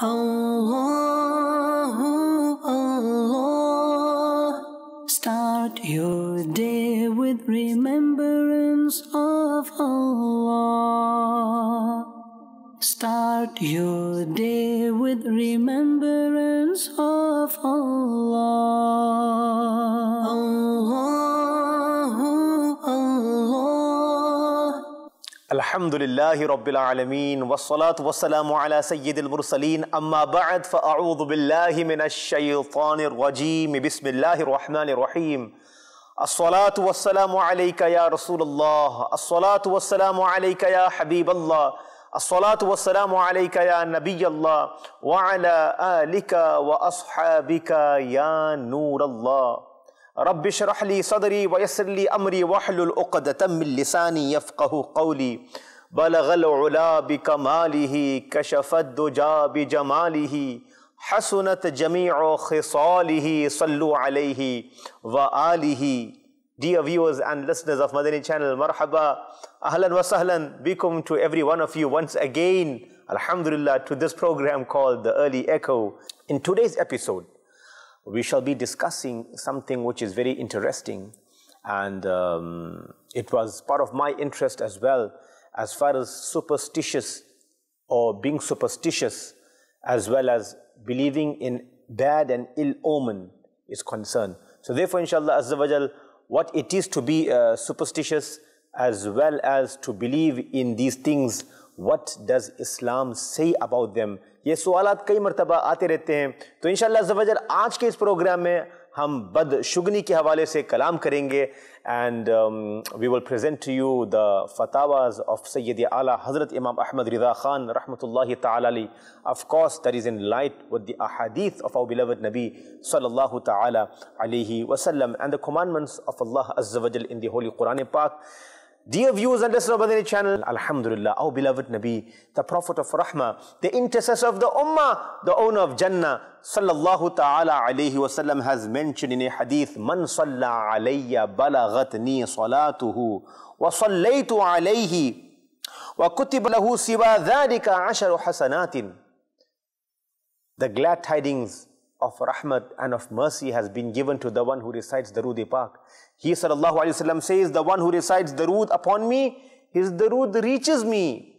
Allah, Allah. Start your day with remembrance of Allah. Start your day with remembrance of Allah. الحمد لله رب العالمين والصلاة والسلام على سيد المرسلين أما بعد فأعوذ بالله من الشيطان الرجيم بسم الله الرحمن الرحيم الصلاة والسلام عليك يا رسول الله الصلاة والسلام عليك يا حبيب الله الصلاة والسلام عليك يا نبي الله وعلى آلك وأصحابك يا نور الله رب اشرح لي صدري ويسر لي امري واحلل عقدة من لساني يفقه قولي بلغ العلا بکماله كَشَفَ الدجا بجماله حسنت جميع خصاله صَلَّوْا عَلَيْهِ وَآلِهِ Dear viewers and listeners of Madani channel, marhaba, ahlan wa sahlan, bikum to every one of you once again, alhamdulillah, to this program called The Early Echo. In today's episode, we shall be discussing something which is very interesting and um, it was part of my interest as well as far as superstitious or being superstitious as well as believing in bad and ill omen is concerned. So therefore, inshallah azza wa what it is to be uh, superstitious as well as to believe in these things, what does Islam say about them? ये सवाल कई मरतबा आते रहते हैं तो इन आज के इस प्रोग्राम में हम बद शुगनी के हवाले से कलाम करेंगे and we will present to you the फतावाज ऑफ सैद आला हज़रत इमाम अहमद रिजा खान रहमतुल्लाहि ताला अली of course that is in light with the अहदीस ऑफ आवर बिलव नबी सल्लल्लाहु ताला अलैहि वसल्लम एंड द कमांडमेंट्स ऑफ अल्लाह अज़्ज़ा वजल इन द होली कुरान पाक Dear viewers and listeners of the channel, Alhamdulillah, our beloved Nabi, the Prophet of Rahmah, the intercessor of the Ummah, the owner of Jannah, Sallallahu Ta'ala Wasallam has mentioned in a hadith, Man Salla Alayya Balagatni Salatuhu, Wa Sallaytu Alayhi, Wa Kutib Lahu Siwa Dhalika Asharu Hasanatin. The glad tidings of rahmat and of mercy has been given to the one who recites Darood Pak. He sallallahu Alaihi wasallam says, the one who recites Darood upon me, his Darood reaches me.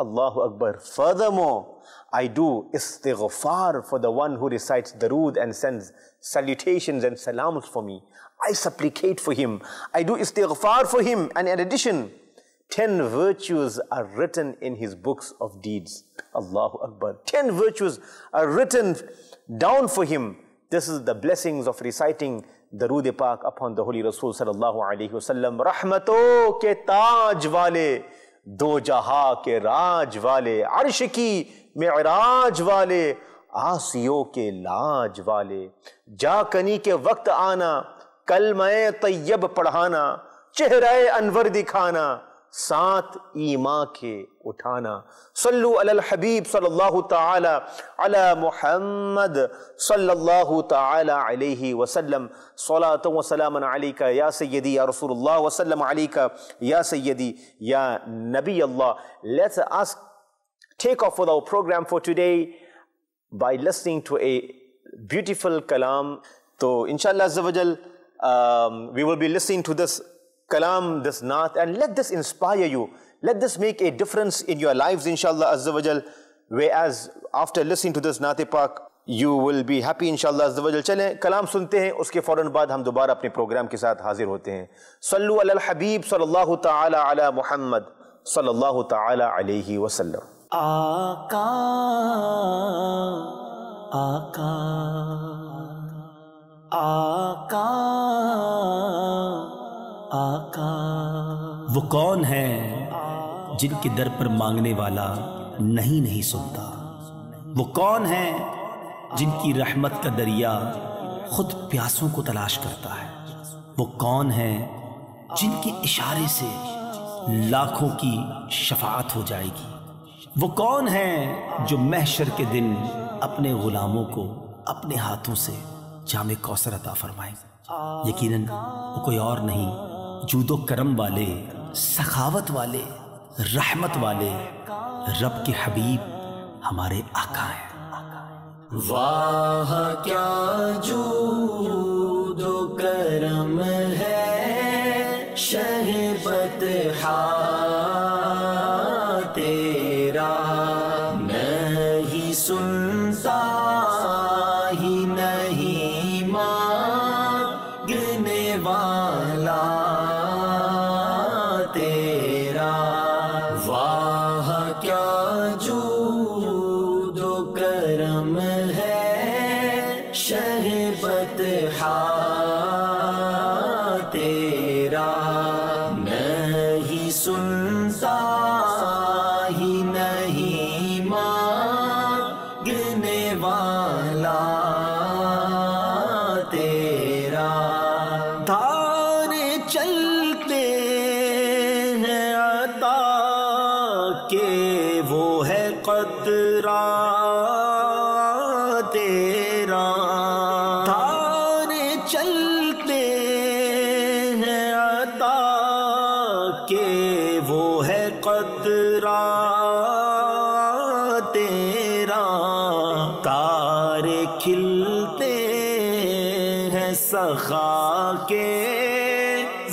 Allahu Akbar. Furthermore, I do istighfar for the one who recites Darood and sends salutations and salams for me. I supplicate for him. I do istighfar for him. And in addition, 10 virtues are written in his books of deeds. Allahu Akbar. 10 virtues are written down for him. This is the blessings of reciting Darood Pak upon the Holy Rasul sallallahu alayhi wa sallam. Rahmato ke taj wale, do jaha ke raj wale, arsh ki mi'raj wale, आसियों के लाज वाले जाकनी ke waqt aana, kalmae tayyab padhana, chehrae anwar dikhana, साथ ईमा के उठाना सल्लु अल हबीब सल्लल्लाहु ताला अला मुहम्मद सल्लल्लाहु ताला अलैहि वसल्लम सलात व सलाम अलैका या सय्यदी या रसूलुल्लाह व सल्लम अलैका या सय्यदी या नबी अल्लाह let's us take off for our program for today by listening to a beautiful कलाम तो इंशाल्लाह अज़्ज़ा वजल we will be listening to this kalam, this naat, and let this inspire you. Let this make a difference in your lives, inshallah, azza wa jal. Whereas after listening to this naat pak, you will be happy, inshallah, azza wa jal. Chale, kalam sunte hain, uske foran baad hum dobara apne program ke saath hazir hote hain. Sallu alal habib sallallahu ta'ala ala Muhammad sallallahu ta'ala alayhi wa sallam. Aaka, Aaka, Aaka. आका वो कौन है जिनके दर पर मांगने वाला नहीं नहीं सुनता वो कौन है जिनकी रहमत का दरिया खुद प्यासों को तलाश करता है वो कौन है जिनके इशारे से लाखों की शफात हो जाएगी वो कौन है जो महशर के दिन अपने गुलामों को अपने हाथों से जामे कौसर अता फरमाएंगे यकीनन वो कोई और नहीं जूदो करम वाले सखावत वाले रहमत वाले रब के हबीब हमारे आका हैं वाह क्या जूदो करम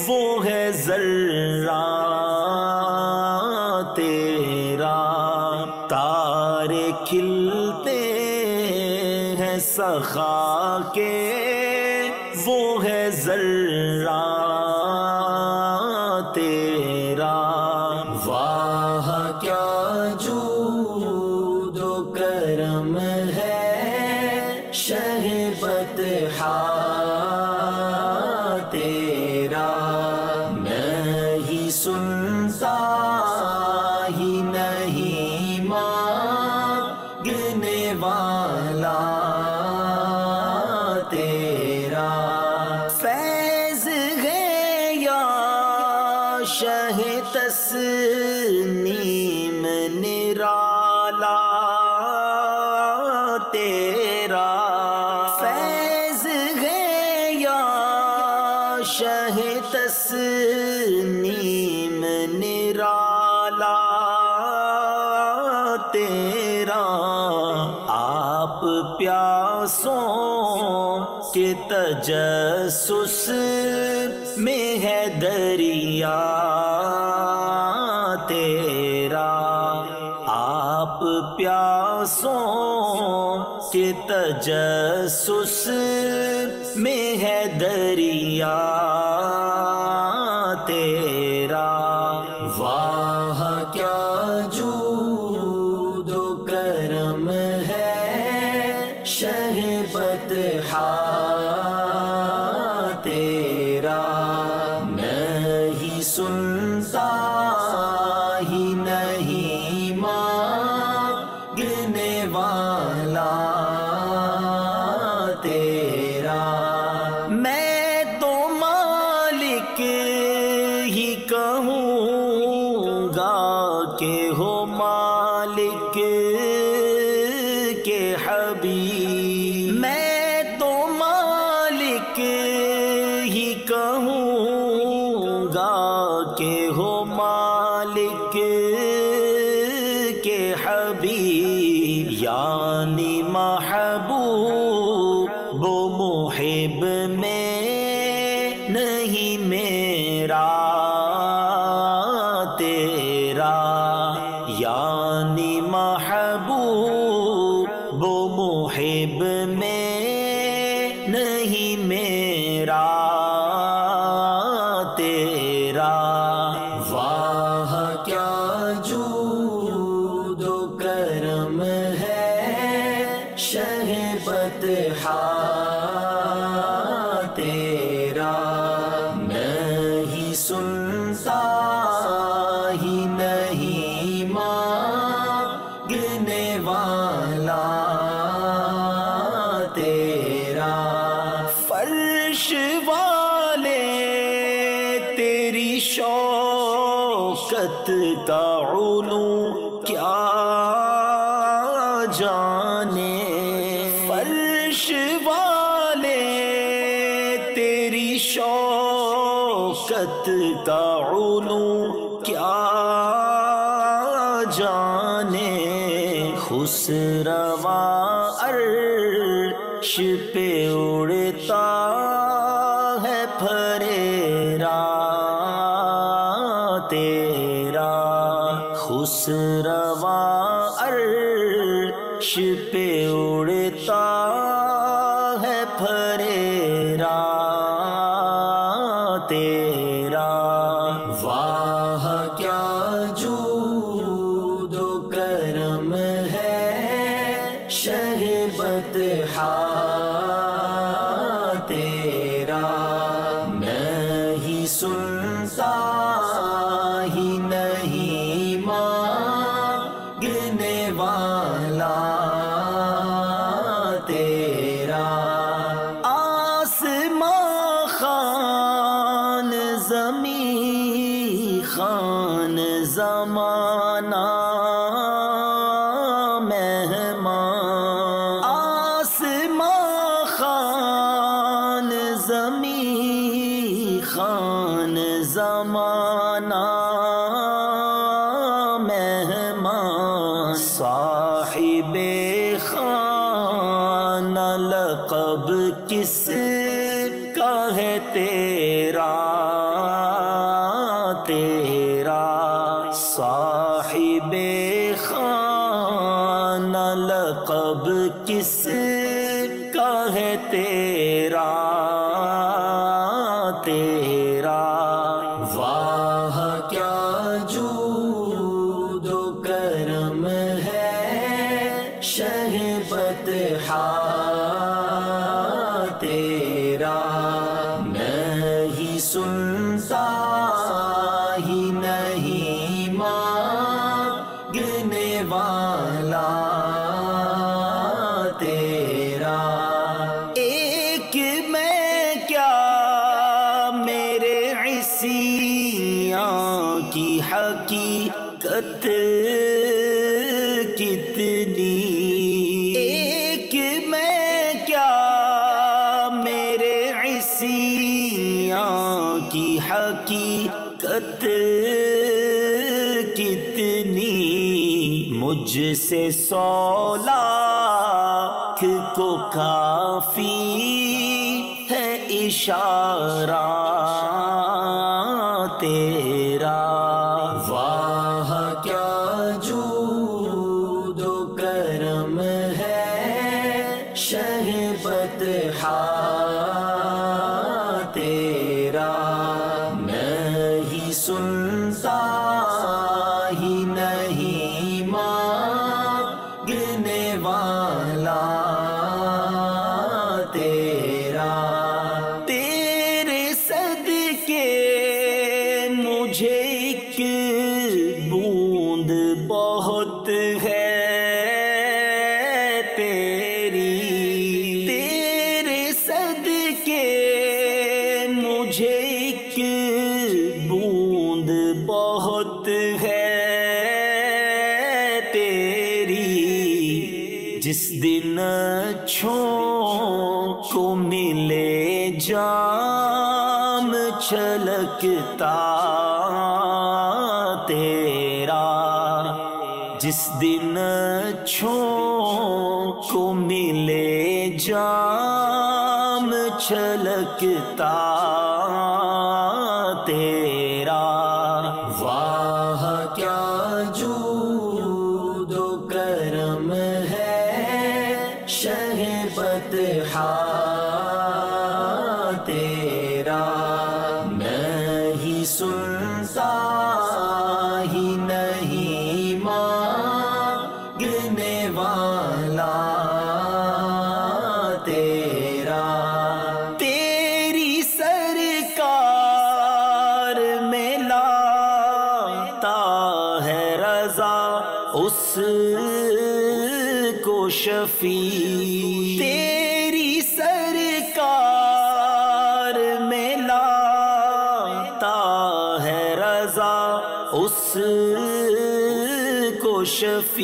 वो है जर्रा तेरा तारे खिलते हैं सखा के तजस्सुस te este, जमाना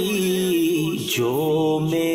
فی جو میں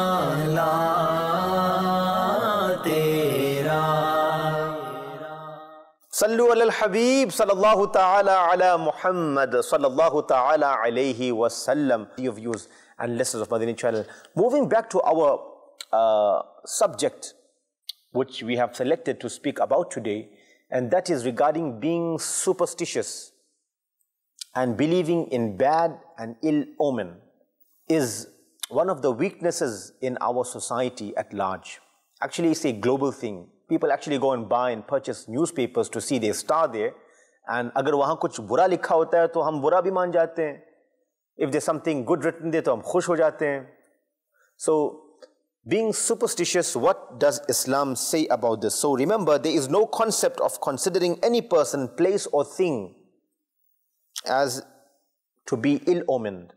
Sallallahu तेरा wasallam. Al views and listeners of Madini channel moving back to our uh, subject which we have selected to speak about today and that is regarding being superstitious and believing in bad and ill omen is one of the weaknesses in our society at large. Actually, it's a global thing. People actually go and buy and purchase newspapers to see their star there. And If there's something good written there तो हम खुश हो So, being superstitious, what does Islam say about this? So remember, there is no concept of considering any person, place or thing as to be ill-omened.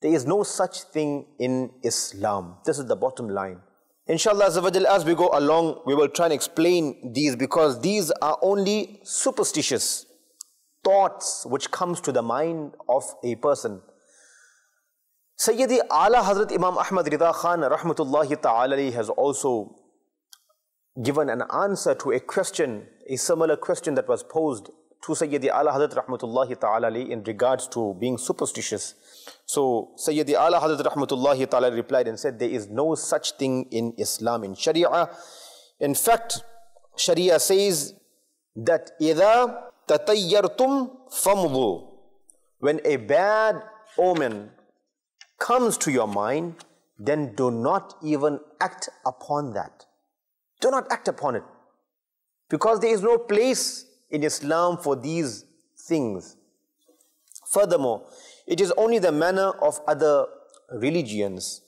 There is no such thing in Islam. This is the bottom line. Inshallah, as we go along, we will try and explain these because these are only superstitious thoughts which comes to the mind of a person. Sayyidi Ala Hazrat Imam Ahmad Rida Khan rahmatullahi ta'ala has also given an answer to a question, a similar question that was posed to Sayyidi Ala Hazrat rahmatullahi ta'ala in regards to being superstitious. So Sayyidi Ala Hazrat Rahmatullahi Ta'ala replied and said, there is no such thing in Islam, in Sharia. In fact, Sharia says that إِذَا تَطَيَّرْتُمْ فَمْضُوا When a bad omen comes to your mind, then do not even act upon that. Do not act upon it. Because there is no place in Islam for these things. Furthermore, it is only the manner of other religions.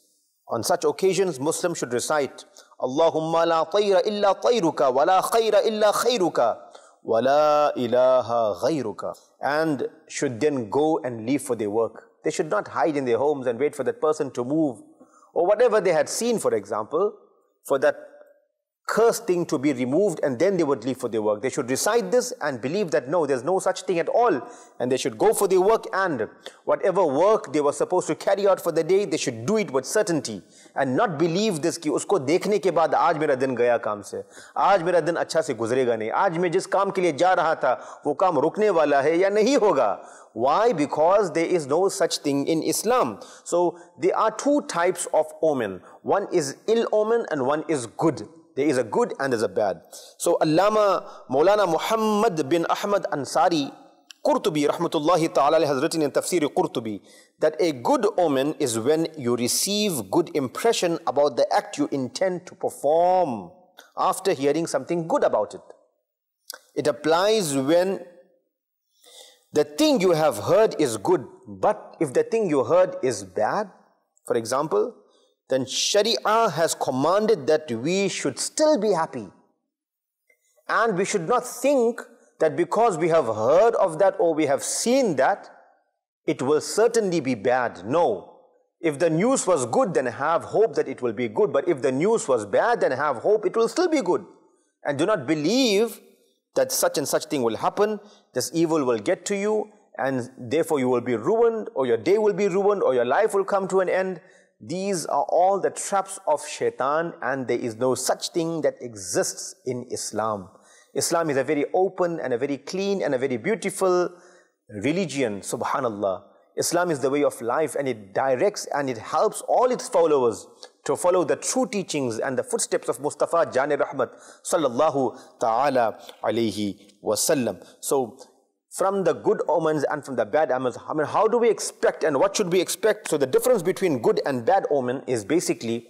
On such occasions, Muslims should recite, Allahumma la tayra illa tayruka, wa la khayra illa khayruka, wa la ilaha ghayruka. And should then go and leave for their work. They should not hide in their homes and wait for that person to move. Or whatever they had seen, for example, for that cursed thing to be removed and then they would leave for their work. They should recite this and believe that no, there's no such thing at all. And they should go for their work and whatever work they were supposed to carry out for the day, they should do it with certainty and not believe this Ki usko dekhne ke baad aaj mera din gaya kam se. Aaj mera din acha se guzrega नहीं Aaj मैं jis काम ke liye ja raha tha, wo काम रुकने wala hai ya nahi hoga? Why? Because there is no such thing in Islam. So there are two types of omen. One is ill omen and one is good there is a good and there's a bad. So Allama Maulana Muhammad bin Ahmad Ansari Qurtubi rahmatullahi ta'ala has written in Tafsir Qurtubi that a good omen is when you receive good impression about the act you intend to perform after hearing something good about it. It applies when the thing you have heard is good, but if the thing you heard is bad, for example, then Sharia has commanded that we should still be happy. And we should not think that because we have heard of that or we have seen that, it will certainly be bad. No. If the news was good, then have hope that it will be good. But if the news was bad, then have hope it will still be good. And do not believe that such and such thing will happen, this evil will get to you, and therefore you will be ruined, or your day will be ruined, or your life will come to an end. These are all the traps of shaitan and there is no such thing that exists in Islam. Islam is a very open and a very clean and a very beautiful religion, subhanallah. Islam is the way of life and it directs and it helps all its followers to follow the true teachings and the footsteps of Mustafa Jani Rahmat sallallahu ta'ala alayhi wasallam. So from the good omens and from the bad omens. I mean, how do we expect and what should we expect? So the difference between good and bad omen is basically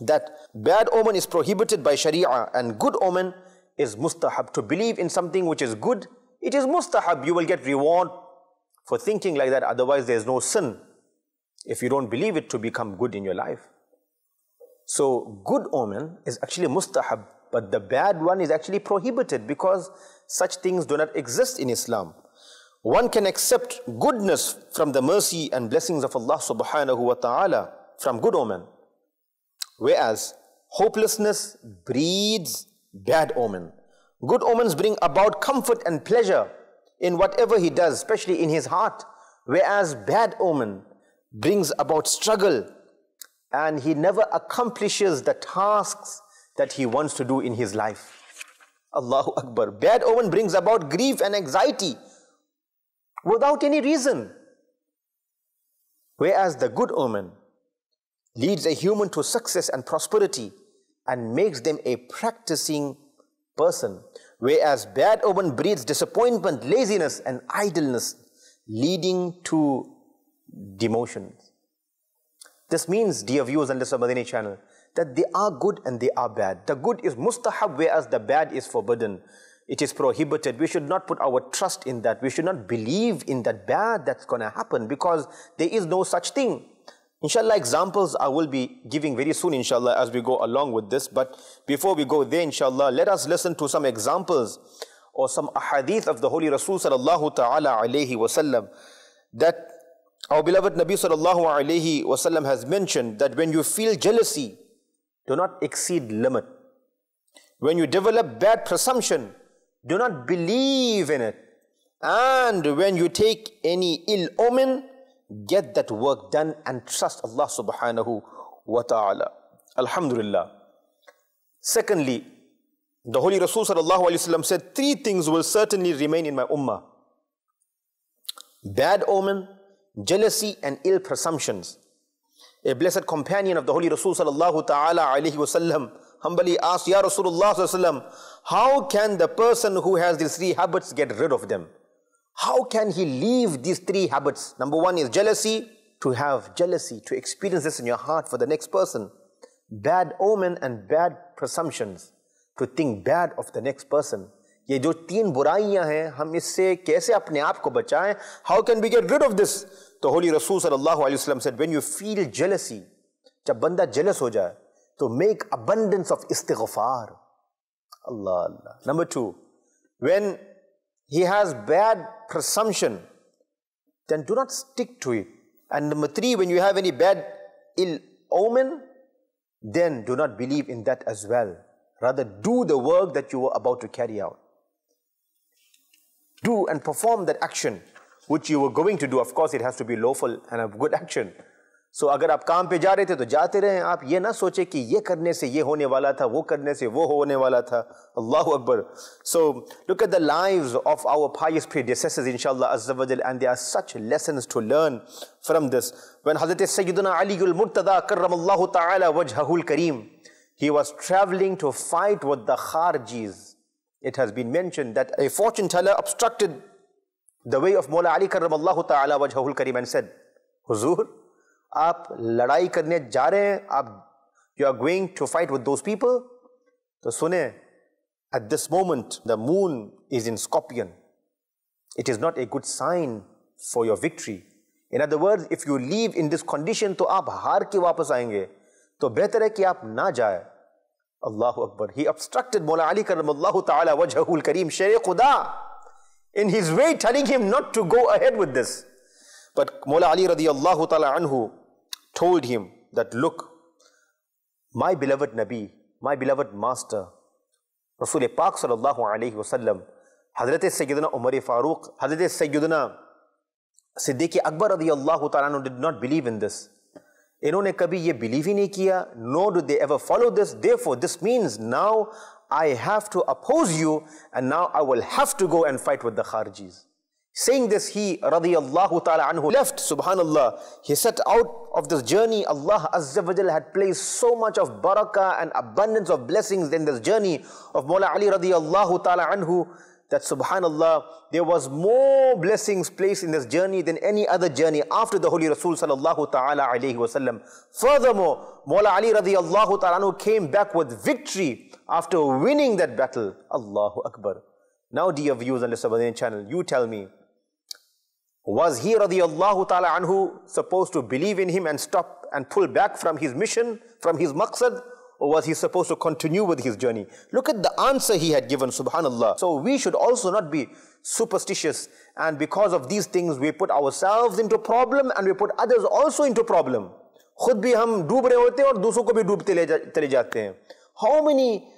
that bad omen is prohibited by Sharia and good omen is mustahab. To believe in something which is good, it is mustahab. You will get reward for thinking like that. Otherwise, there is no sin if you don't believe it to become good in your life. So good omen is actually mustahab, but the bad one is actually prohibited because such things do not exist in Islam. One can accept goodness from the mercy and blessings of Allah subhanahu wa ta'ala from good omen. Whereas hopelessness breeds bad omen. Good omens bring about comfort and pleasure in whatever he does, especially in his heart. Whereas bad omen brings about struggle and he never accomplishes the tasks that he wants to do in his life. Allahu Akbar. Bad omen brings about grief and anxiety without any reason. Whereas the good omen leads a human to success and prosperity and makes them a practicing person. Whereas bad omen breeds disappointment, laziness, and idleness, leading to demotions. This means, dear viewers on the of Madini channel, that they are good and they are bad. The good is mustahab, whereas the bad is forbidden. It is prohibited. We should not put our trust in that. We should not believe in that bad that's going to happen because there is no such thing. Inshallah, examples I will be giving very soon, inshallah, as we go along with this. But before we go there, inshallah, let us listen to some examples or some ahadith of the Holy Rasul sallallahu ta'ala alayhi wasallam that our beloved Nabi sallallahu alayhi wasallam has mentioned that when you feel jealousy, do not exceed limit. When you develop bad presumption, do not believe in it. And when you take any ill omen, get that work done and trust Allah subhanahu wa ta'ala. Alhamdulillah. Secondly, the Holy Rasul sallallahu alayhi wa said, three things will certainly remain in my ummah. Bad omen, jealousy and ill presumptions a blessed companion of the Holy Rasul sallallahu ta'ala alayhi wasallam humbly asked, Ya Rasulullah sallam, how can the person who has these three habits get rid of them? How can he leave these three habits? Number one is jealousy, to have jealousy, to experience this in your heart for the next person. Bad omen and bad presumptions, to think bad of the next person. ये जो तीन बुराइयां हैं हम इससे कैसे अपने आप को बचाएं how can be get rid of this तो होली रसूल सल्लल्लाहु अलैहि वसल्लम said when you feel jealousy जब बंदा जेलस हो जाए तो मेक अबंडेंस ऑफ इस्तिगफार अल्लाह अल्लाह number two when he has bad presumption then do not stick to it and number three when you have any bad ill omen then do not believe in that as well rather do the work that you were about to carry out do and perform that action which you were going to do. Of course, it has to be lawful and a good action. so, अगर आप काम पे जा रहे थे तो जाते रहें आप ये ना सोचे कि ये करने से ये होने वाला था वो करने से वो होने वाला था अल्लाह अकबर so look at the lives of our pious predecessors inshallah azza wa jal and there are such lessons to learn from this when hazrat sayyidina ali al murtada karramallahu ta'ala wajhahu al kareem he was traveling to fight with the Kharijis. It has been mentioned that a fortune teller obstructed the way of Mawla Ali karramallahu ta'ala wajhahul karim and said, Huzur, aap ladai karne ja rahe hain, you are going to fight with those people? So sune, at this moment the moon is in scorpion. It is not a good sign for your victory. In other words, if you leave in this condition, to आप हार के वापस आएंगे तो बेहतर है कि आप Allahu Akbar. He obstructed Mullah Ali karamallahu ta'ala wajhahul kareem shay khuda in his way telling him not to go ahead with this. But Mullah Ali radiallahu ta'ala anhu told him that look, my beloved Nabi, my beloved master, Rasul Pak sallallahu alayhi wasallam, Hazrat Sayyidina Umar Farooq, Hazrat Sayyidina Siddiq Akbar radiallahu ta'ala did not believe in this. इन्होंने कभी ये believe ही नहीं किया no do they ever follow this they for this means now I have to oppose you and now I will have to go and fight with the खारजीज़ Saying this, he radiallahu ta'ala anhu left, subhanallah. He set out of this journey. Allah Azza wa Jal had placed so much of barakah and abundance of blessings in this journey of Mawla Ali radiallahu ta'ala anhu that subhanallah, there was more blessings placed in this journey than any other journey after the Holy Rasul sallallahu ta'ala alayhi wasallam. Furthermore, Mawla Ali radiallahu ta'ala came back with victory after winning that battle. Allahu Akbar. Now dear viewers on the Subhanahu channel, you tell me, was he radiallahu ta'ala anhu supposed to believe in him and stop and pull back from his mission, from his maqsad? Or was he supposed to continue with his journey? Look at the answer he had given, subhanAllah. So we should also not be superstitious. And because of these things, we put ourselves into problem and we put others also into problem. How many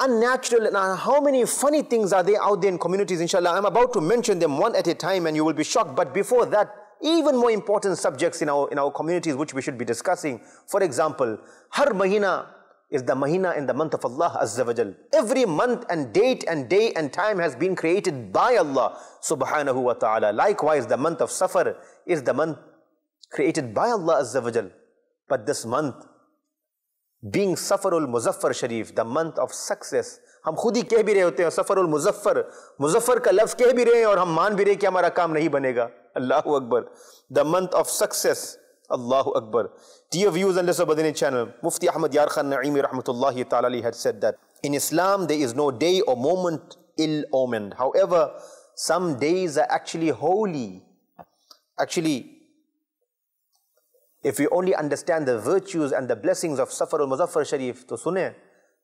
unnatural and how many funny things are there out there in communities inshallah i'm about to mention them one at a time and you will be shocked but before that even more important subjects in our, in our communities which we should be discussing. For example, Har Mahina is the Mahina in the month of Allah Azza wa Jal. Every month and date and day and time has been created by Allah Subhanahu wa Ta'ala. Likewise, the month of Safar is the month created by Allah Azza wa Jal. But this month, being Safarul Muzaffar Sharif, the month of success, हम खुद ही कह भी रहे होते Muzaffar. सफ़र मुजफ्फर मुजफ्फर का लफ्ज़ कह भी रहे हैं और हम मान भी रहे कि हमारा Allahu Akbar. The month of success. Allahu Akbar. Dear viewers and listeners of channel, Mufti Ahmad Yar Khan Na'imi rahmatullahi ta'ala had said that in Islam there is no day or moment ill omened. However, some days are actually holy. Actually, if we only understand the virtues and the blessings of Safar al-Muzaffar Sharif, to sunnah,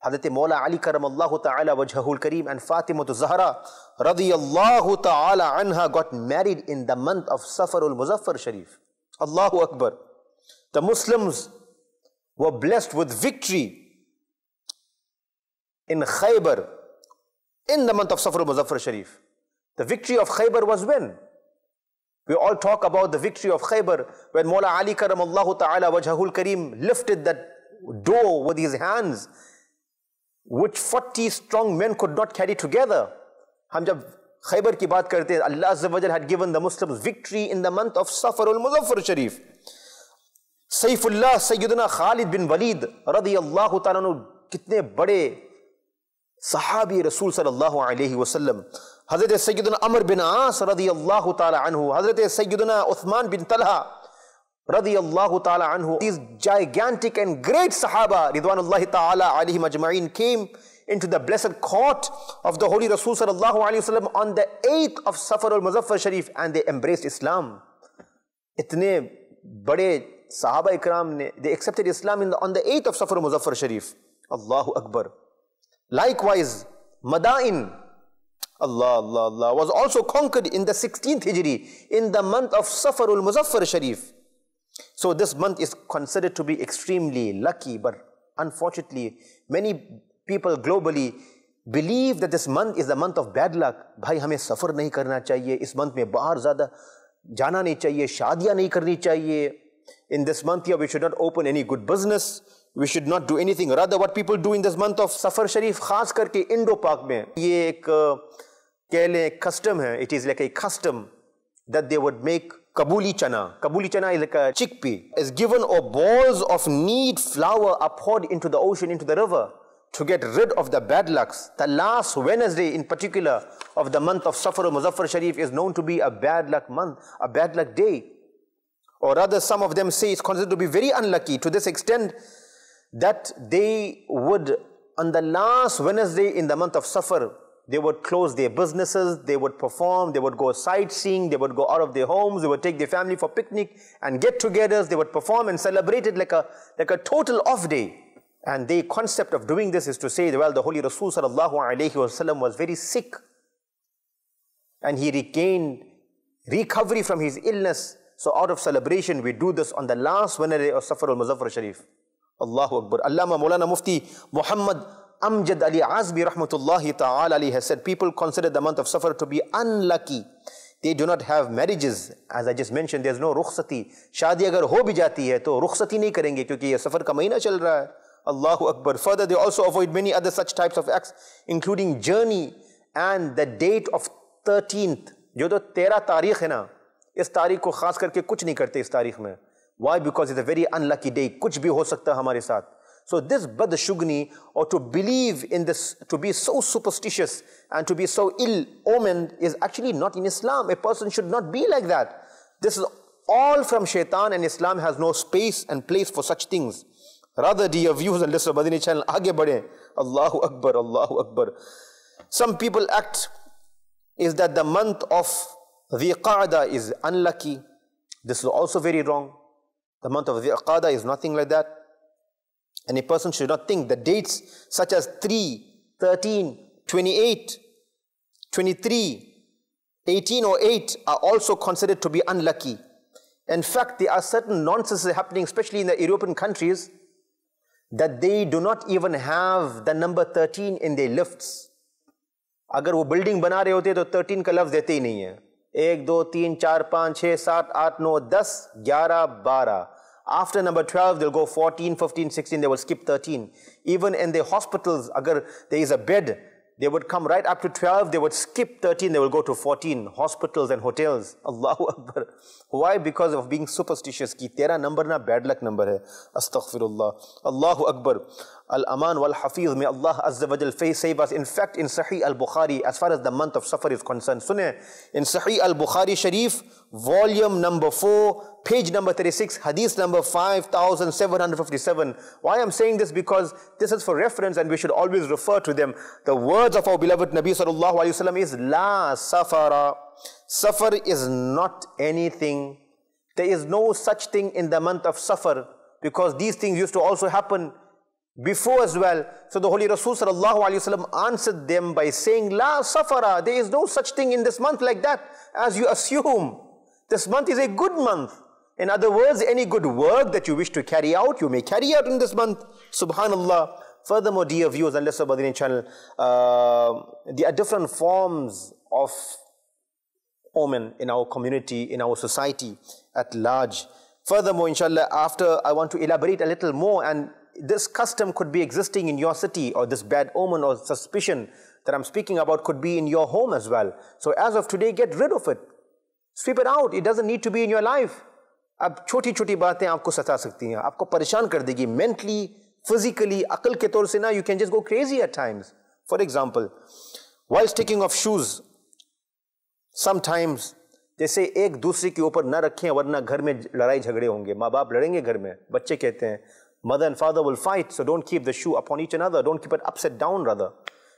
Hazrat Mawla Ali Karamallahu Ta'ala Wajhahul Kareem and Fatima Zahra radiyallahu ta'ala anha got married in the month of Safarul Muzaffar Sharif. Allahu Akbar. The Muslims were blessed with victory in Khaybar in the month of Safarul Muzaffar Sharif. The victory of Khaybar was when? We all talk about the victory of Khaybar when Mawla Ali Karamallahu Ta'ala Wajhahul Kareem lifted that door with his hands which 40 strong men could not carry together. हम जब खैबर की बात करते हैं अल्लाह had given the Muslims victory in the month of Safar al-Muzaffar Sharif. Saifullah सैदना खालिद बिन वलीद रदी अल्लाह कितने बड़े सहाबी रसूल सल्लल्लाहु अलैहि वसल्लम हज़रत सैदना अमर बिन आस रदी अल्लाह तु सैदना उस्मान बिन Talha radiallahu ta'ala anhu, these gigantic and great Sahaba, ridwanullahi ta'ala Alihi ajma'in, came into the blessed court of the Holy Rasul sallallahu alayhi wasallam on the 8th of Safar al-Muzaffar Sharif and they embraced Islam. Itne bade Sahaba ikram ne, they accepted Islam in the, on the 8th of Safar al-Muzaffar Sharif. Allahu Akbar. Likewise, Madain, Allah, Allah, Allah, was also conquered in the 16th Hijri in the month of Safar al-Muzaffar Sharif. So this month is considered to be extremely lucky, but unfortunately, many people globally believe that this month is a month of bad luck. Bhai, हमें सफ़र nahi karna chahiye. Is month mein बाहर zada jana nahi chahiye, shadiya nahi karni chahiye. In this month here, we should not open any good business. We should not do anything. Rather, what people do in this month of Safar Sharif, khas karke indo पाक mein, ye ek kehle custom hai. It is like a custom that they would make Kabuli chana. Kabuli chana is like a chickpea. Is given or balls of need flour are poured into the ocean, into the river to get rid of the bad lucks. The last Wednesday in particular of the month of Safar or Muzaffar Sharif is known to be a bad luck month, a bad luck day. Or rather some of them say it's considered to be very unlucky to this extent that they would on the last Wednesday in the month of Safar they would close their businesses, they would perform, they would go sightseeing, they would go out of their homes, they would take their family for picnic and get-togethers, they would perform and celebrate it like a, like a total off day. And the concept of doing this is to say, well, the Holy Rasul sallallahu alayhi was very sick. And he regained recovery from his illness. So out of celebration, we do this on the last Wednesday of Safar al-Muzaffar al Sharif. Allahu Akbar. Allama Maulana Mufti Muhammad Amjad Ali Azmi rahmatullahi ta'ala Ali has said, people consider the month of Safar to be unlucky. They do not have marriages. As I just mentioned, there's no rukhsati. Shadi agar ho bhi jati hai, to rukhsati nahi karenge, kyunki ye Safar ka mahina chal raha hai. Allahu Akbar. Further, they also avoid many other such types of acts, including journey and the date of 13th. Jo to tera तारीख hai na, is तारीख ko khas karke kuch nahi karte is तारीख mein. Why? Because it's a very unlucky day. Kuch bhi ho sakta hamare saath. So this Badashugni, or to believe in this, to be so superstitious and to be so ill-omened is actually not in Islam. A person should not be like that. This is all from shaitan and Islam has no space and place for such things. Rather, dear viewers and listeners, Madini channel, aage bade. Allahu Akbar, Allahu Akbar. Some people act is that the month of the Qa'dah is unlucky. This is also very wrong. The month of the Qa'dah is nothing like that. And a person should not think the dates such as 3, 13, 28, 23, 18 or 8 are also considered to be unlucky. In fact, there are certain nonsense happening, especially in the European countries, that they do not even have the number 13 in their lifts. अगर वो building बना रहे होते तो 13 का लफ्ज़ देते ही नहीं है एक दो तीन चार पाँच छः सात आठ नौ दस ग्यारह बारह after number 12, they'll go 14, 15, 16, they will skip 13. Even in the hospitals, agar there is a bed, they would come right up to 12, they would skip 13, they will go to 14, hospitals and hotels. Allahu Akbar. Why? Because of being superstitious. Ki tera number na bad luck number hai. Astaghfirullah. Allahu Akbar. Al-Aman wal-Hafiz, may Allah Azza wa Jal save us. In fact, in Sahih al-Bukhari, as far as the month of Safar is concerned, Sunnah. in Sahih al-Bukhari Sharif, volume number 4, page number 36, hadith number 5757. Why I'm saying this? Because this is for reference and we should always refer to them. The words of our beloved Nabi sallallahu alayhi wasallam is, La safara. Safar is not anything. There is no such thing in the month of Safar because these things used to also happen before as well. So the Holy Rasul answered them by saying, La safara, there is no such thing in this month like that as you assume. This month is a good month. In other words, any good work that you wish to carry out, you may carry out in this month. Subhanallah. Furthermore, dear viewers and listeners of the channel, uh, there are different forms of omen in our community, in our society at large. Furthermore, inshallah, after I want to elaborate a little more and this custom could be existing in your city or this bad omen or suspicion that I'm speaking about could be in your home as well. So as of today, get rid of it. Sweep it out. It doesn't need to be in your life. Ab choti choti baatein aapko sata sakti hain. Aapko parishan kar degi. Mentally, physically, akal ke se na, you can just go crazy at times. For example, while taking off shoes, sometimes they say, ek dusri ki upar na rakhein, warna ghar mein ladai jhagde honge. Maa baap ladenge ghar mein. Bacche kehte Mother and father will fight, so don't keep the shoe upon each another. Don't keep it upside down, rather.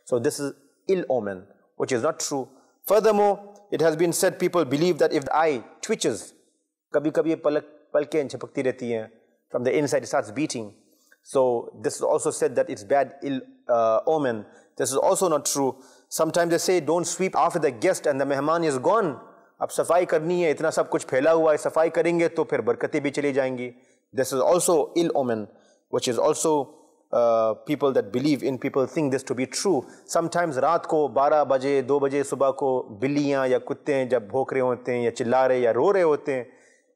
So this is ill omen, which is not true. Furthermore, it has been said people believe that if the eye twitches, kabhi kabhi palak palkein from the inside it starts beating. So this is also said that it's bad ill uh, omen. This is also not true. Sometimes they say don't sweep after the guest and the mehman is gone. अब सफाई करनी है इतना सब कुछ फैला हुआ है सफाई करेंगे तो फिर बरकतें भी चली जाएंगी this is also ill omen, which is also uh, people that believe in people think this to be true. Sometimes रात को 12 बजे 2 बजे सुबह को बिल्लियाँ या कुत्ते जब भोंक रहे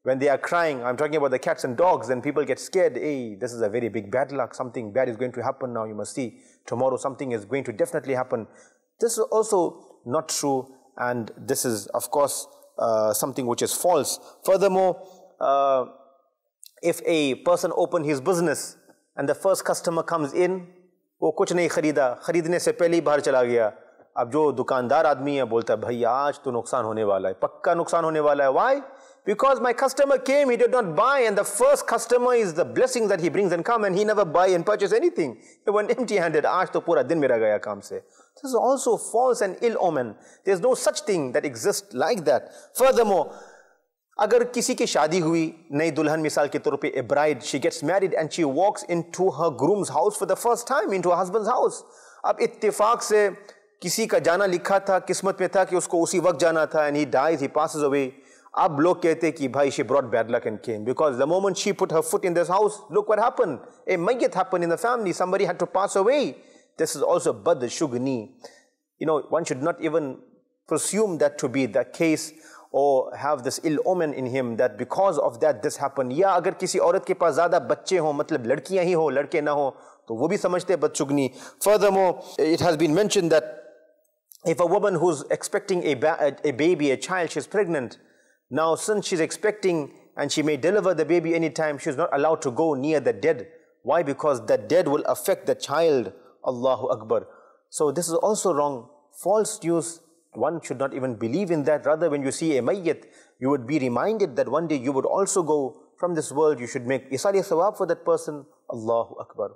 when they are crying, I'm talking about the cats and dogs, and people get scared. Hey, this is a very big bad luck. Something bad is going to happen now. You must see tomorrow something is going to definitely happen. This is also not true. And this is, of course, uh, something which is false. Furthermore, uh, if a person opened his business and the first customer comes in, वो कुछ नहीं खरीदा, खरीदने से पहले ही बाहर चला गया। अब जो दुकानदार आदमी है बोलता है भाई आज तो नुकसान होने वाला है, पक्का नुकसान होने वाला है। Why? Because my customer came, he did not buy, and the first customer is the blessing that he brings and come, and he never buy and purchase anything. He went empty-handed. आज तो पूरा दिन मेरा गया काम This is also false and ill omen. There's no such thing that exists like that. Furthermore. अगर किसी की शादी हुई नई दुल्हन मिसाल के तौर पे a bride she gets married and she walks into her groom's house for the first time into husband house अब इत्तेफाक से किसी का जाना लिखा था किस्मत में था कि उसको उसी वक्त जाना था and he dies he passes away अब लोग कहते कि भाई she brought bad luck and came because the moment she put her foot in this house look what happen a मैयत happen in the family somebody had to pass away this is also शुगनी you know one should not even presume that to be the case or have this ill omen in him that because of that this happened ya अगर किसी औरत के पास ज़्यादा बच्चे हों मतलब लड़कियां ही हो लड़के ना हो तो वो भी समझते हैं furthermore it has been mentioned that if a woman who's expecting a, ba a baby a child she's pregnant now since she's expecting and she may deliver the baby anytime she's not allowed to go near the dead why because the dead will affect the child Allahu Akbar so this is also wrong false news one should not even believe in that. Rather, when you see a mayyit, you would be reminded that one day you would also go from this world. You should make isari sawab for that person. Allahu Akbar.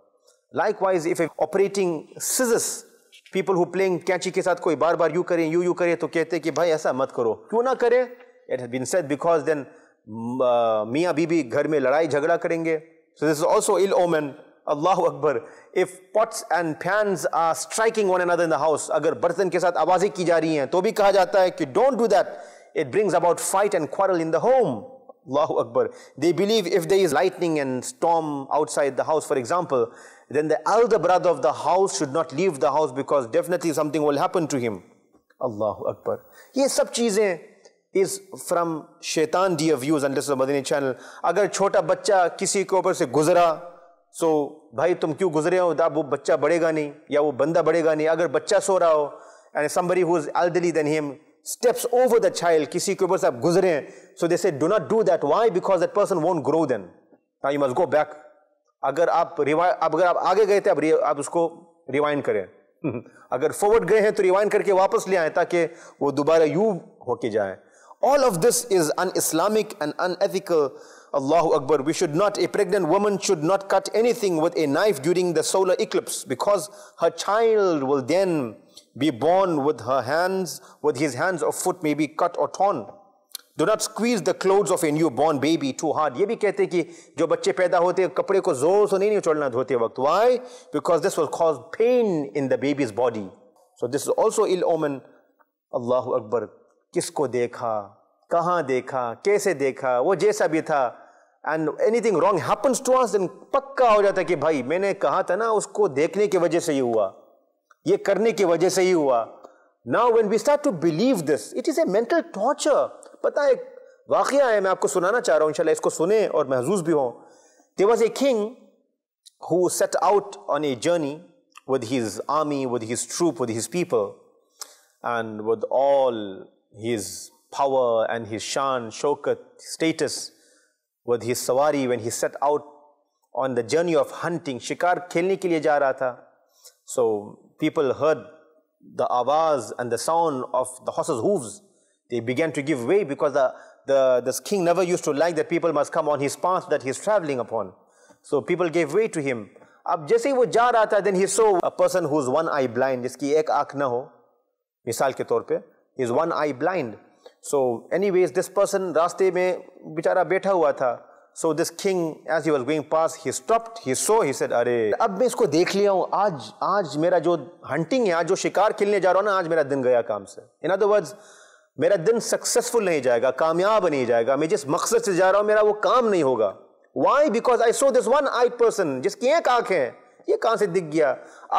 Likewise, if operating scissors, people who playing catchy ke saath koi bar bar you kare, you you kare, to kehte ki bhai aisa mat karo. Kyun na kare? It has been said because then mm, uh, मियाँ बीबी घर में लड़ाई झगड़ा करेंगे So this is also ill omen. Allahu Akbar. If pots and pans are striking one another in the house, agar bartan ke saath awazi ki ja rahi hai, to bhi kaha jata hai ki don't do that. It brings about fight and quarrel in the home. Allahu Akbar. They believe if there is lightning and storm outside the house, for example, then the elder brother of the house should not leave the house because definitely something will happen to him. Allahu Akbar. Ye sab cheeze is from shaitan dear views on this channel. Agar chota bacha kisi ke upar se guzara, so so, भाई तुम क्यों गुजरे हो अब वो बच्चा बढ़ेगा नहीं या वो बंदा बढ़ेगा नहीं अगर बच्चा सो रहा हो and somebody who is elderly then him steps over the child किसी के ऊपर से आप गुजरे हैं so they say do not do that why because that person won't grow then now you must go back अगर आप रिवाइंड अगर आप आगे गए थे अब आप उसको रिवाइंड करें अगर फॉरवर्ड गए हैं तो रिवाइंड करके वापस ले आए ताकि वो दोबारा यू होके जाए all of this is un Islamic and unethical Allahu Akbar, we should not, a pregnant woman should not cut anything with a knife during the solar eclipse because her child will then be born with her hands, with his hands or foot may be cut or torn. Do not squeeze the clothes of a newborn baby too hard. Why? Because this will cause pain in the baby's body. So this is also ill omen. Allahu Akbar. Kisko dekha? Kaha dekha? Kaise dekha? Wo jaisa bhi tha. And anything wrong happens to us दिन पक्का हो जाता है कि भाई मैंने कहा था ना उसको देखने की वजह से ही हुआ ये करने की वजह से ही हुआ now when we start to believe this it is a mental torture पता है वाक़ है मैं आपको सुनाना चाह रहा हूँ इनशाला इसको सुने और महजूज भी हों they was a king who set out on a journey with his army with his troop with his people and with all his power and his शान शोकत status with his sawari when he set out on the journey of hunting. Shikar khelne ke liye ja raha tha. So people heard the awaz and the sound of the horse's hooves. They began to give way because the, the, this king never used to like that people must come on his path that he is traveling upon. So people gave way to him. अब जैसे ही वो जा रहा था then he saw a person who is one eye blind जिसकी एक आंख ना हो मिसाल के तौर पे is anyways this person रास्ते में बेचारा बैठा हुआ था so this king as he was going pass he stop he so he said अरे अब मैं इसको देख लिया हूँ आज आज मेरा जो हंटिंग है आज जो शिकार खेलने जा रहा हूँ ना आज मेरा दिन गया काम से इन अदर वर्ड्स मेरा दिन सक्सेसफुल नहीं जाएगा कामयाब नहीं जाएगा मैं जिस मकसद से जा रहा हूँ मेरा वो काम नहीं होगा why because I saw this one eye person जिसकी एक आंख है ये कहाँ से दिख गया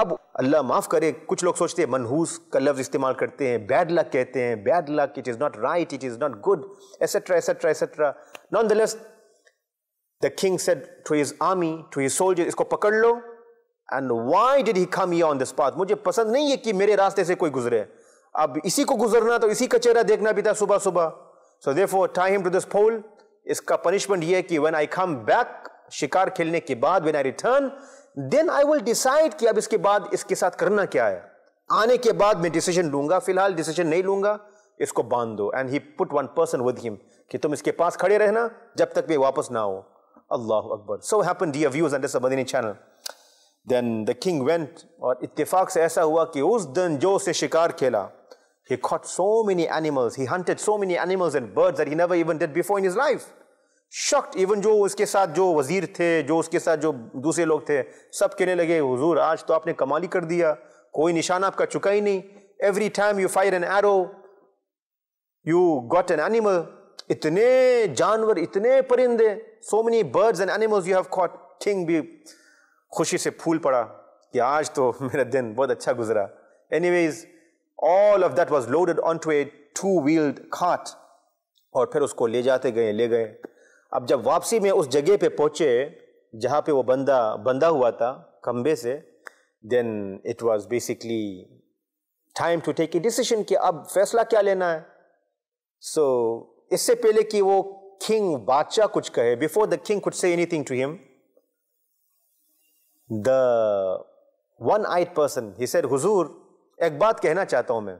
अब अल्लाह माफ़ करे कुछ लोग सोचते हैं मनहूस का लफ्ज़ इस्तेमाल करते हैं बैड लक कहते हैं bad luck it is not right it is not good etcetera etcetera etcetera nonetheless the king said to his army to his soldier इसको पकड़ लो and why did he come he on this path मुझे पसंद नहीं है कि मेरे रास्ते से कोई गुजरे अब इसी को गुजरना तो इसी का चेहरा देखना भी था सुबह सुबह so they for time to this pole इसका पनिशमेंट यह है कि वेन आई कम बैक शिकार खेलने के बाद when I return then I will decide कि अब इसके बाद इसके साथ करना क्या है आने के बाद मैं डिसीजन लूंगा फिलहाल डिसीजन नहीं लूंगा इसको बांध दो and he put one person with him कि तुम इसके पास खड़े रहना जब तक वे वापस ना हो अल्लाह अकबर so happen the views and Madani channel then the king went और इतफाक से ऐसा हुआ कि उस दिन जो से शिकार खेला he caught so many animals he hunted so many animals and birds that he never even did before in his life शख्त इवन जो उसके साथ जो वज़ीर थे जो उसके साथ जो दूसरे लोग थे सब कहने लगे हुजूर आज तो आपने कमाली कर दिया कोई निशान आपका चुका ही नहीं every time you fire an arrow you got an animal इतने जानवर इतने परिंदे so many birds and animals you have caught thing भी खुशी से फूल पड़ा कि आज तो मेरा दिन बहुत अच्छा गुजरा anyways all of that was loaded on to a two wheeled खाट और फिर उसको ले जाते गए ले गए अब जब वापसी में उस जगह पे पहुंचे जहां पे वो बंदा बंदा हुआ था खंबे से then it was basically time to take a decision कि अब फैसला क्या लेना है सो so, इससे पहले कि वो किंग बादशाह कुछ कहे बिफोर द किंग कुछ से anything to him the one eyed person he said हुजूर एक बात कहना चाहता हूं मैं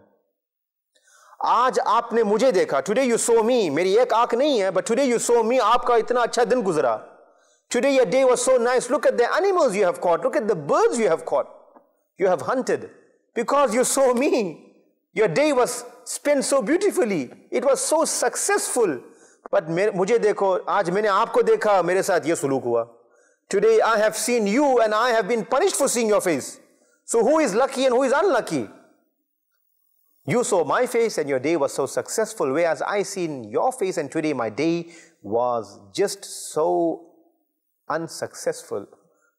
आज आपने मुझे देखा टुडे यू सो मी मेरी एक आंख नहीं है but today you saw me आपका इतना अच्छा दिन गुजरा today your day was so nice look at the animals you have caught look at the birds you have caught you have hunted because you saw me your day was spend so beautifully it was so successful but मुझे देखो आज मैंने आपको देखा मेरे साथ ये सुलूक हुआ today I have seen you and I have been punished for seeing your face so who is lucky and who is unlucky You saw my face and your day was so successful, whereas I seen your face and today my day was just so unsuccessful.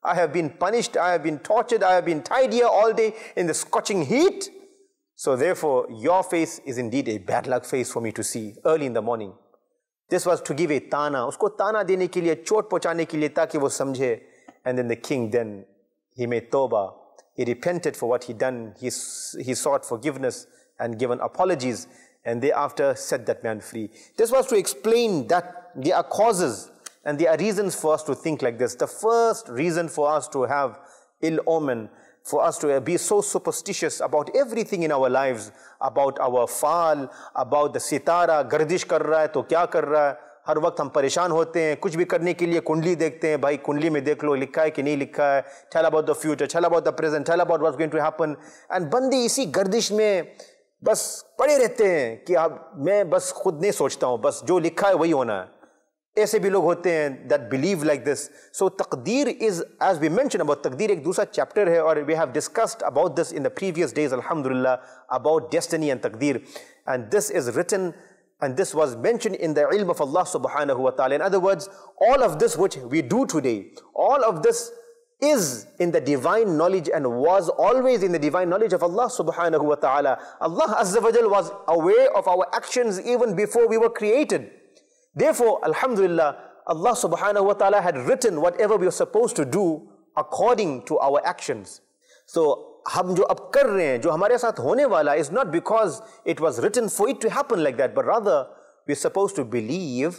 I have been punished, I have been tortured, I have been tied here all day in the scorching heat. So therefore, your face is indeed a bad luck face for me to see early in the morning. This was to give a tana, Usko tana देने ke liye, चोट पहुंचाने ke liye, ताकि wo samjhe. and then the king then he made toba he repented for what he done he he sought forgiveness and given apologies and thereafter set that man free. This was to explain that there are causes and there are reasons for us to think like this. The first reason for us to have ill omen, for us to be so superstitious about everything in our lives, about our fall, about the sitara, gardish kar raha hai, to kya kar raha hai, हर वक्त हम परेशान होते हैं कुछ भी करने के लिए कुंडली देखते हैं भाई कुंडली में देख लो लिखा है कि नहीं लिखा है tell about the future tell about the present tell about what's going to happen and बंदी इसी गर्दिश में बस पड़े रहते हैं कि अब मैं बस खुद नहीं सोचता हूँ बस जो लिखा है वही होना है ऐसे भी लोग होते हैं that believe like this so तकदीर is as we mention about तकदीर एक दूसरा चैप्टर है और we have discussed about this in the previous days अलहमदिल्ला अबाउट डेस्टनी एंड तकदीर and this is written and this was mention in the ilm of Allah subhanahu wa ta'ala. In other words, all of this which we do today, all of this is in the divine knowledge and was always in the divine knowledge of Allah subhanahu wa ta'ala. Allah azza wa jal was aware of our actions even before we were created. Therefore, alhamdulillah, Allah subhanahu wa ta'ala had written whatever we were supposed to do according to our actions. So, हम जो अब कर रहे हैं जो हमारे साथ होने वाला is not because it was written to it to happen like that but rather we suppose to believe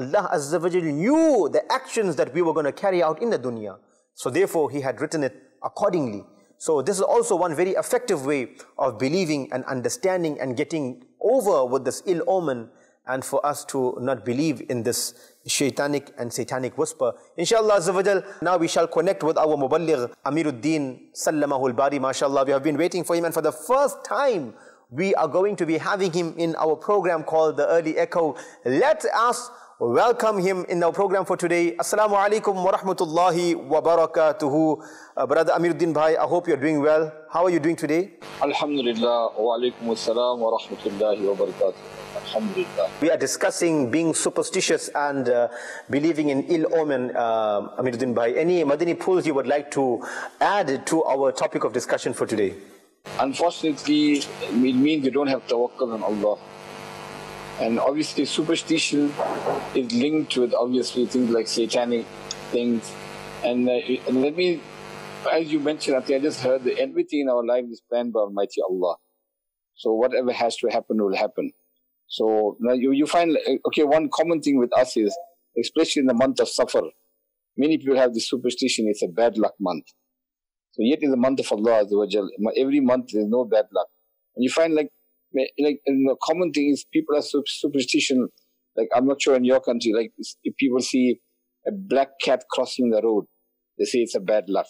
Allah Azza wa Jal knew the actions that we were going to carry out in the dunya. So therefore He had written it accordingly. So this is also one very effective way of believing and understanding and getting over with this ill omen and for us to not believe in this shaitanic and satanic whisper. Inshallah azawajal, now we shall connect with our muballigh Amiruddin Sallamahul Bari. MashaAllah, we have been waiting for him and for the first time we are going to be having him in our program called The Early Echo. Let us welcome him in our program for today. Assalamu alaikum wa rahmatullahi wa barakatuhu. Uh, Brother Amiruddin Bhai, I hope you're doing well. How are you doing today? Alhamdulillah, wa alaikum assalam wa rahmatullahi wa barakatuhu. Alhamdulillah. We are discussing being superstitious and uh, believing in ill omen, uh, Amiruddin Bhai. Any Madani pools you would like to add to our topic of discussion for today? Unfortunately, it means we don't have tawakkul on Allah and obviously superstition is linked with obviously things like satanic things and, uh, and let me as you mentioned i just heard that everything in our life is planned by almighty allah so whatever has to happen will happen so now you, you find uh, okay one common thing with us is especially in the month of safar many people have this superstition it's a bad luck month so yet in the month of allah every month there's no bad luck and you find like like the common thing is people are superstition. Like I'm not sure in your country, like if people see a black cat crossing the road, they say it's a bad luck,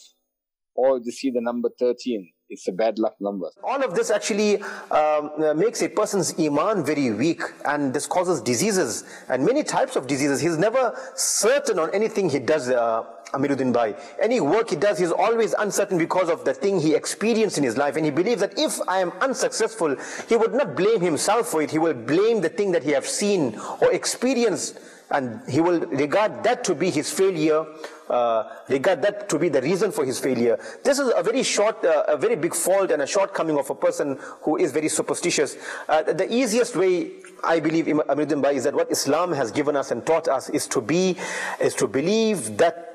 or they see the number thirteen, it's a bad luck number. All of this actually um, makes a person's iman very weak, and this causes diseases and many types of diseases. He's never certain on anything he does uh, Amiruddin Bai. Any work he does, he's always uncertain because of the thing he experienced in his life. And he believes that if I am unsuccessful, he would not blame himself for it. He will blame the thing that he have seen or experienced. And he will regard that to be his failure, uh, regard that to be the reason for his failure. This is a very short, uh, a very big fault and a shortcoming of a person who is very superstitious. Uh, the easiest way I believe Amiruddin Bai, is that what Islam has given us and taught us is to be, is to believe that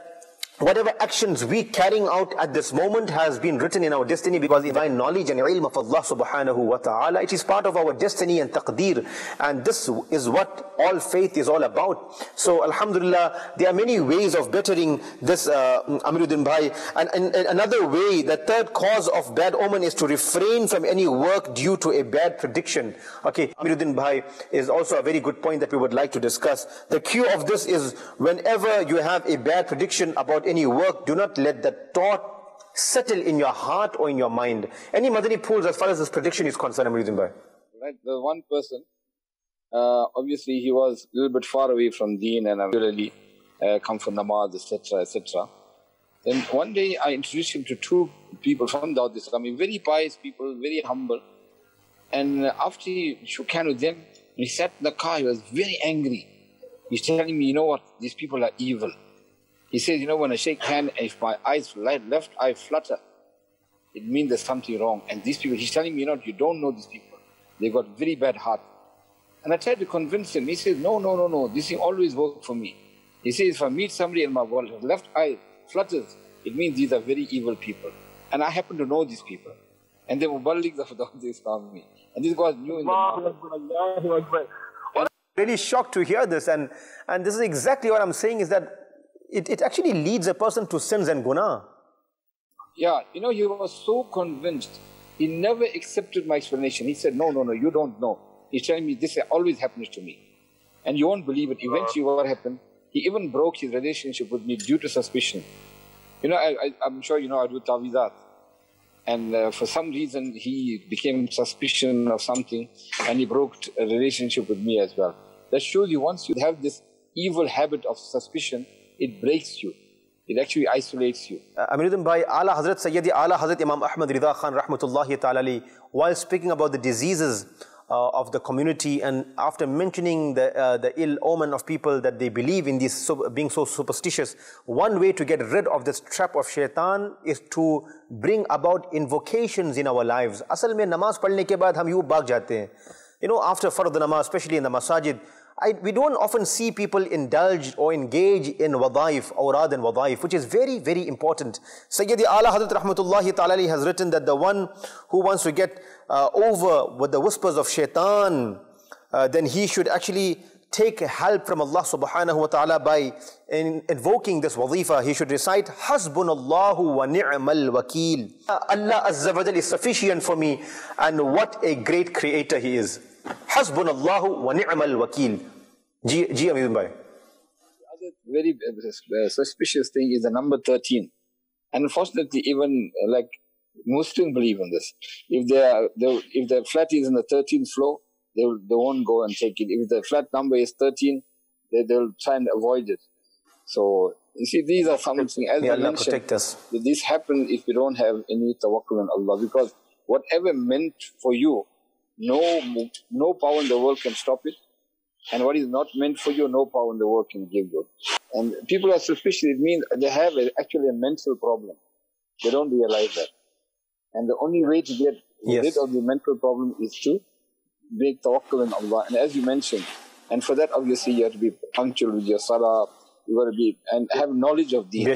Whatever actions we carrying out at this moment has been written in our destiny because divine knowledge and ilm of Allah subhanahu wa ta'ala, it is part of our destiny and taqdeer. And this is what all faith is all about. So alhamdulillah, there are many ways of bettering this uh, Amiruddin Bhai. And, and, and another way, the third cause of bad omen is to refrain from any work due to a bad prediction. Okay, Amiruddin Bhai is also a very good point that we would like to discuss. The cue of this is whenever you have a bad prediction about any work, do not let that thought settle in your heart or in your mind. Any Madani pools as far as this prediction is concerned, I'm reading by? Right, the one person, uh, obviously he was a little bit far away from deen and regularly uh, come for namaz, etc., etc. Then one day I introduced him to two people from Dawud Islam, very pious people, very humble. And after he shook hands with them, he sat in the car, he was very angry. He's telling me, you know what, these people are evil. He says, you know, when I shake hand, if my eyes left eye flutter, it means there's something wrong. And these people, he's telling me, you know, you don't know these people. They've got very bad heart. And I tried to convince him. He says, no, no, no, no. This thing always worked for me. He says, if I meet somebody in my world, left eye flutters, it means these are very evil people. And I happen to know these people. And they were bullies of the me. And this was new in the Really shocked to hear this. And, and this is exactly what I'm saying is that it, it actually leads a person to sins and guna. Yeah, you know, he was so convinced. He never accepted my explanation. He said, no, no, no, you don't know. He's telling me this always happens to me. And you won't believe it. Eventually, uh-huh. what happened? He even broke his relationship with me due to suspicion. You know, I, am sure you know I do Tawizat. And uh, for some reason, he became suspicion of something and he broke a relationship with me as well. That shows you once you have this evil habit of suspicion, it breaks you. It actually isolates you. Uh, Amiruddin Bhai, Ala Hazrat Sayyidi, Ala Hazrat Imam Ahmad Rida Khan Rahmatullahi Ta'ala while speaking about the diseases uh, of the community and after mentioning the, uh, the ill omen of people that they believe in these being so superstitious, one way to get rid of this trap of shaitan is to bring about invocations in our lives. Asal mein namaz padhne ke baad hum yu baag jate hain. You know, after Fard namaz, especially in the masajid, I, we don't often see people indulge or engage in wadaif, awrad and wadaif, which is very, very important. Sayyidi Ala Hazrat Rahmatullahi Ta'ala has written that the one who wants to get uh, over with the whispers of shaitan, uh, then he should actually take help from Allah subhanahu wa ta'ala by in invoking this wazifa. He should recite, Hasbunallahu wa ni'mal wakil. Uh, Allah Azza wa is sufficient for me and what a great creator he is. حَسْبُنَا اللَّهُ وَنِعْمَ الْوَكِيلُ. G, G Amin Bhai. The other very uh, uh, suspicious thing is the number 13. Unfortunately, even uh, like Muslims believe in this. If they are, they, if the flat is in the 13th floor, they, will, they won't go and take it. If the flat number is 13, they, they'll try and avoid it. So, you see, these are something, as May I mentioned, this happens if you don't have any tawakkul on Allah because whatever meant for you, no, no power in the world can stop it. And what is not meant for you, no power in the world can give you. And people are suspicious. It means they have a, actually a mental problem. They don't realize that. And the only way to get yes. rid of the mental problem is to make tawakkul in Allah. And as you mentioned, and for that obviously you have to be punctual with your salah. You got to be and have knowledge of deen.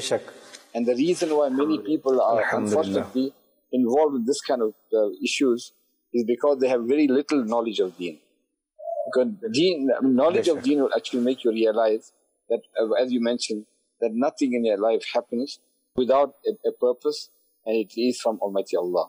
And the reason why many people are unfortunately involved in this kind of uh, issues is because they have very little knowledge of deen. Because deen, knowledge of deen will actually make you realize that, uh, as you mentioned, that nothing in your life happens without a, a, purpose, and it is from Almighty Allah.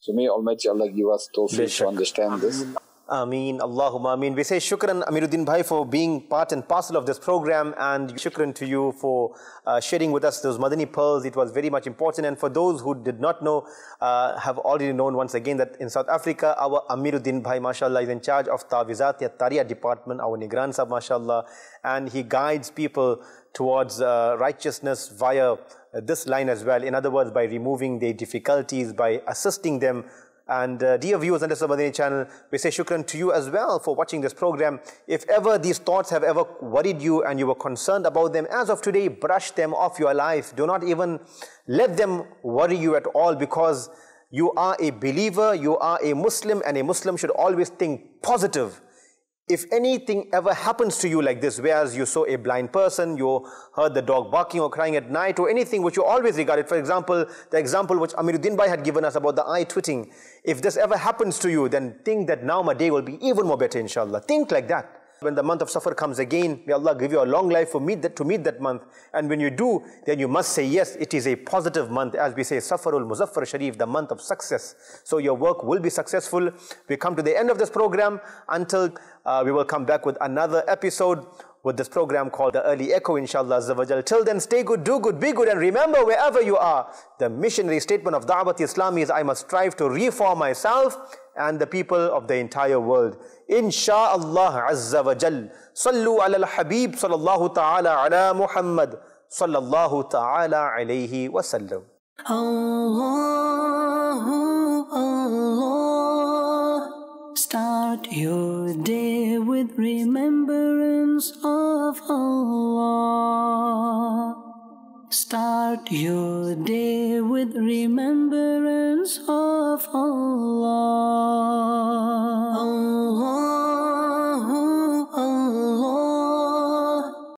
So may Almighty Allah give us tawfiq to understand this. Ameen, Allahumma Ameen. We say shukran, Amiruddin Bhai, for being part and parcel of this program and shukran to you for uh, sharing with us those Madani pearls. It was very much important. And for those who did not know, uh, have already known once again that in South Africa, our Amiruddin Bhai, mashallah, is in charge of Tawizat Taria department, our Nigran Sahib, mashallah. And he guides people towards uh, righteousness via uh, this line as well. In other words, by removing their difficulties, by assisting them and uh, dear viewers on the Sabadini channel, we say shukran to you as well for watching this program. If ever these thoughts have ever worried you and you were concerned about them, as of today, brush them off your life. Do not even let them worry you at all because you are a believer, you are a Muslim, and a Muslim should always think positive if anything ever happens to you like this, whereas you saw a blind person, you heard the dog barking or crying at night, or anything which you always regarded, for example, the example which Amiruddin Bhai had given us about the eye twitting, if this ever happens to you, then think that now my day will be even more better, inshallah. Think like that. When the month of Safar comes again, may Allah give you a long life for meet that, to meet that month. And when you do, then you must say, yes, it is a positive month. As we say, Safarul Muzaffar Sharif, the month of success. So your work will be successful. We come to the end of this program until uh, we will come back with another episode with this program called The Early Echo, inshallah. Azawajal. Till then, stay good, do good, be good, and remember wherever you are, the missionary statement of Da'wat Islam is I must strive to reform myself and the people of the entire world. Insha'Allah Azza wa Jal. Sallu ala al-Habib sallallahu ta'ala ala Muhammad sallallahu ta'ala alayhi wa sallam. Allah, Allah, start your day with remembrance of Allah. Start your day with remembrance of Allah. Allah.